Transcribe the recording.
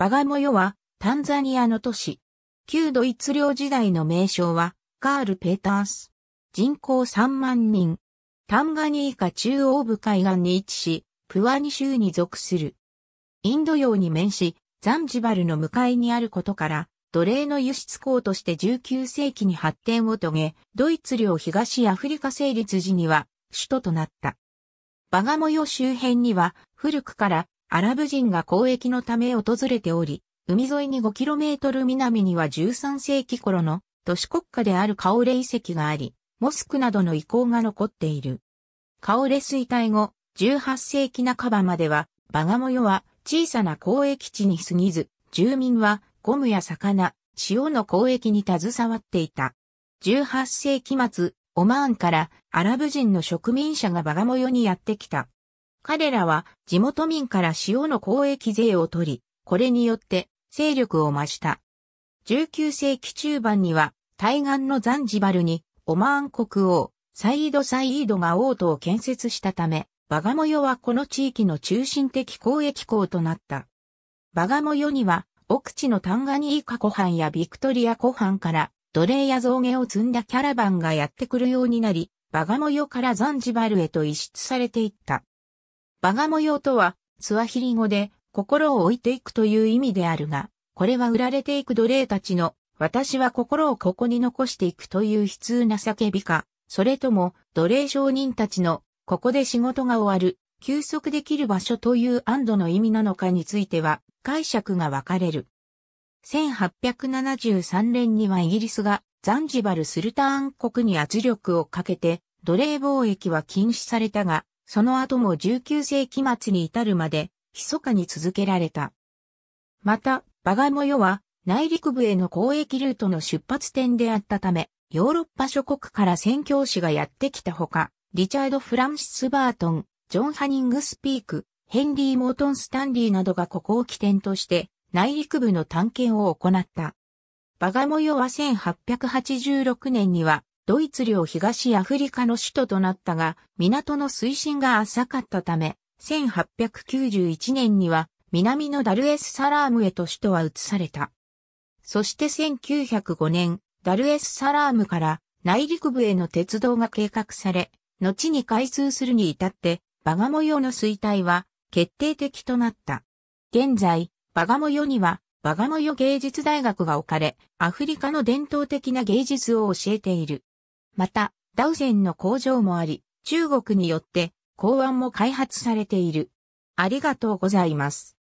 バガモヨは、タンザニアの都市。旧ドイツ領時代の名称は、カール・ペータース。人口3万人。タンガニーカ中央部海岸に位置し、プワニ州に属する。インド洋に面し、ザンジバルの向かいにあることから、奴隷の輸出港として19世紀に発展を遂げ、ドイツ領東アフリカ成立時には首都となった。バガモヨ周辺には古くからアラブ人が交易のため訪れており、海沿いに 5km 南には13世紀頃の都市国家であるカオレ遺跡があり、モスクなどの遺構が残っている。カオレ衰退後、18世紀半ばまでは、バガモヨは小さな交易地に過ぎず、住民はゴムや魚、塩の交易に携わっていた。18世紀末、オマーンからアラブ人の植民者がバガモヨにやってきた。彼らは地元民から塩の交易税を取り、これによって勢力を増した。19世紀中盤には対岸のザンジバルにオマーン国王、サイード・サイードが王都を建設したため、バガモヨはこの地域の中心的交易港となった。バガモヨには奥地のタンガニーカ湖畔やビクトリア湖畔から奴隷や造毛を積んだキャラバンがやってくるようになり、バガモヨからザンジバルへと移出されていった。バガ模様とは、スワヒリ語で、心を置いていくという意味であるが、これは売られていく奴隷たちの、私は心をここに残していくという悲痛な叫びか、それとも、奴隷商人たちの、ここで仕事が終わる、休息できる場所という安堵の意味なのかについては、解釈が分かれる。1873年にはイギリスがザンジバルスルターン国に圧力をかけて奴隷貿易は禁止されたが、その後も19世紀末に至るまで、密かに続けられた。また、バガモヨは、内陸部への交易ルートの出発点であったため、ヨーロッパ諸国から宣教師がやってきたほか、リチャード・フランシス・バートン、ジョン・ハニングス・ピーク、ヘンリー・モートン・スタンリーなどがここを起点として、内陸部の探検を行った。バガモヨは1886年には、ドイツ領東アフリカの首都となったが、港の水深が浅かったため、1891年には南のダルエスサラームへと首都は移された。そして1905年、ダルエスサラームから内陸部への鉄道が計画され、後に開通するに至って、バガモヨの衰退は決定的となった。現在、バガモヨにはバガモヨ芸術大学が置かれ、アフリカの伝統的な芸術を教えている。また、ダウゼンの工場もあり、中国によって港湾も開発されている。ありがとうございます。